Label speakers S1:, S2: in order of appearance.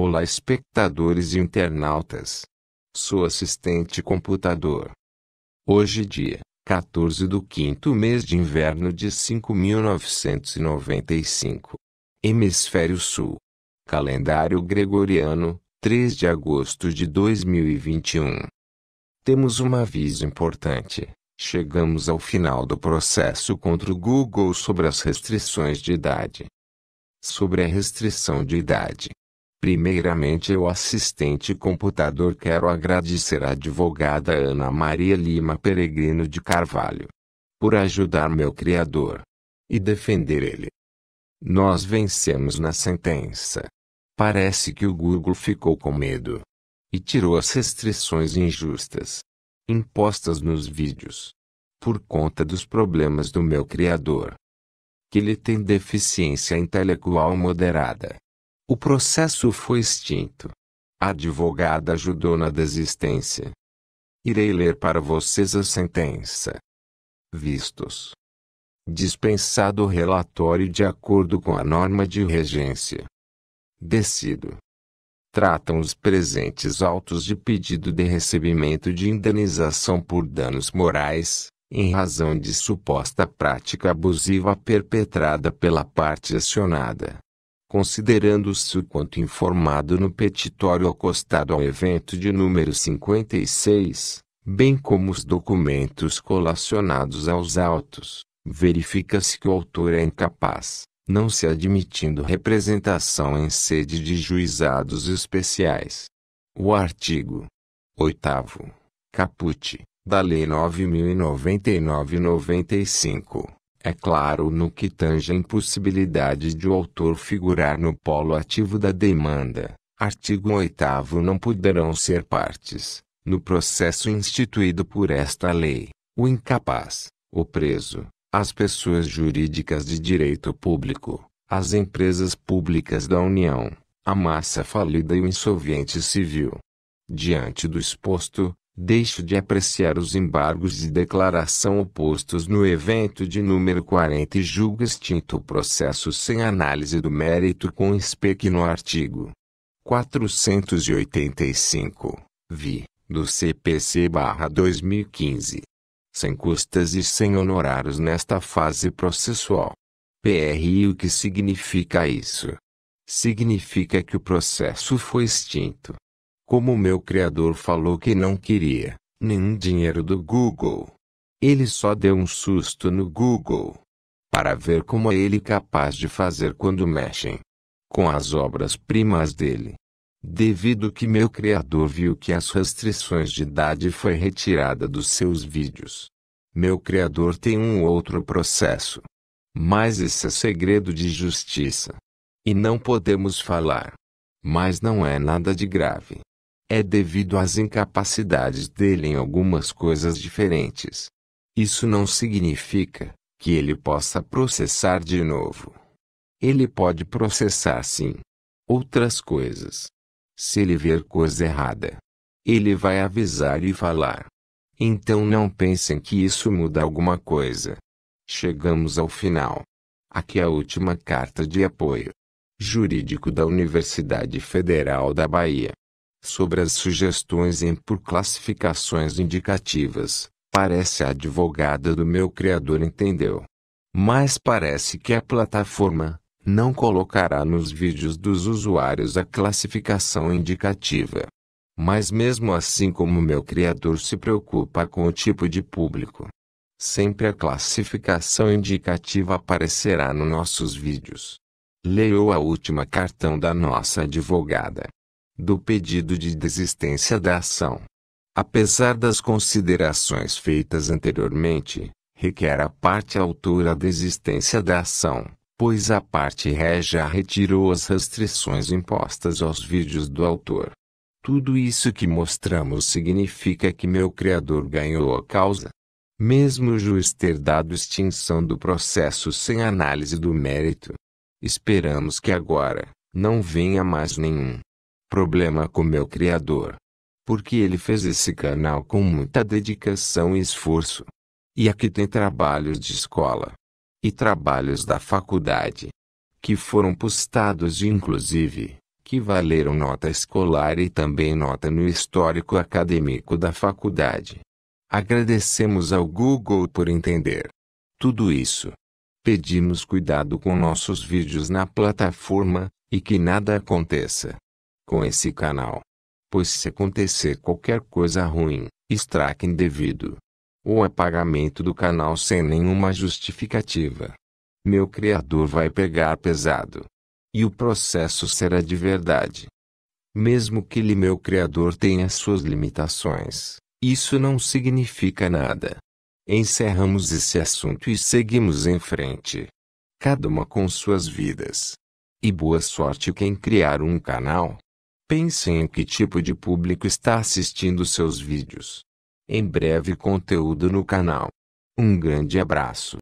S1: Olá espectadores e internautas. Sou assistente computador. Hoje dia, 14 do quinto mês de inverno de 5995. Hemisfério Sul. Calendário Gregoriano, 3 de agosto de 2021. Temos um aviso importante. Chegamos ao final do processo contra o Google sobre as restrições de idade. Sobre a restrição de idade, Primeiramente eu assistente computador quero agradecer à advogada Ana Maria Lima Peregrino de Carvalho. Por ajudar meu Criador. E defender ele. Nós vencemos na sentença. Parece que o Google ficou com medo. E tirou as restrições injustas. Impostas nos vídeos. Por conta dos problemas do meu Criador. Que ele tem deficiência intelectual moderada o processo foi extinto. A advogada ajudou na desistência. Irei ler para vocês a sentença. Vistos. Dispensado o relatório de acordo com a norma de regência. Decido. Tratam os presentes autos de pedido de recebimento de indenização por danos morais, em razão de suposta prática abusiva perpetrada pela parte acionada considerando-se o quanto informado no petitório acostado ao evento de número 56, bem como os documentos colacionados aos autos, verifica-se que o autor é incapaz, não se admitindo representação em sede de juizados especiais. O artigo 8 caput da Lei 9099/95 é claro no que tange a impossibilidade de o autor figurar no polo ativo da demanda. Artigo 8 Não poderão ser partes, no processo instituído por esta lei, o incapaz, o preso, as pessoas jurídicas de direito público, as empresas públicas da União, a massa falida e o insolvente civil. Diante do exposto, deixo de apreciar os embargos de declaração opostos no evento de número 40 e julgo extinto o processo sem análise do mérito com SPEC no artigo 485, vi, do CPC-2015. Sem custas e sem honorários nesta fase processual. PRI O que significa isso? Significa que o processo foi extinto como meu criador falou que não queria nenhum dinheiro do Google, ele só deu um susto no Google para ver como é ele capaz de fazer quando mexem com as obras-primas dele. Devido que meu criador viu que as restrições de idade foi retirada dos seus vídeos. Meu criador tem um outro processo. Mas esse é segredo de justiça. E não podemos falar. Mas não é nada de grave é devido às incapacidades dele em algumas coisas diferentes. Isso não significa que ele possa processar de novo. Ele pode processar sim outras coisas. Se ele ver coisa errada, ele vai avisar e falar. Então não pensem que isso muda alguma coisa. Chegamos ao final. Aqui é a última carta de apoio jurídico da Universidade Federal da Bahia sobre as sugestões em por classificações indicativas, parece a advogada do meu criador entendeu. Mas parece que a plataforma não colocará nos vídeos dos usuários a classificação indicativa. Mas mesmo assim como meu criador se preocupa com o tipo de público, sempre a classificação indicativa aparecerá nos nossos vídeos. Leu a última cartão da nossa advogada do pedido de desistência da ação. Apesar das considerações feitas anteriormente, requer a parte autora a desistência da ação, pois a parte ré já retirou as restrições impostas aos vídeos do autor. Tudo isso que mostramos significa que meu criador ganhou a causa. Mesmo o juiz ter dado extinção do processo sem análise do mérito. Esperamos que agora, não venha mais nenhum problema com meu Criador. Porque ele fez esse canal com muita dedicação e esforço. E aqui tem trabalhos de escola e trabalhos da faculdade que foram postados e inclusive que valeram nota escolar e também nota no histórico acadêmico da faculdade. Agradecemos ao Google por entender tudo isso. Pedimos cuidado com nossos vídeos na plataforma e que nada aconteça com esse canal. Pois se acontecer qualquer coisa ruim, extraque indevido ou apagamento do canal sem nenhuma justificativa, meu criador vai pegar pesado. E o processo será de verdade. Mesmo que ele, meu criador, tenha suas limitações, isso não significa nada. Encerramos esse assunto e seguimos em frente. Cada uma com suas vidas. E boa sorte quem criar um canal. Pense em que tipo de público está assistindo seus vídeos. Em breve conteúdo no canal. Um grande abraço.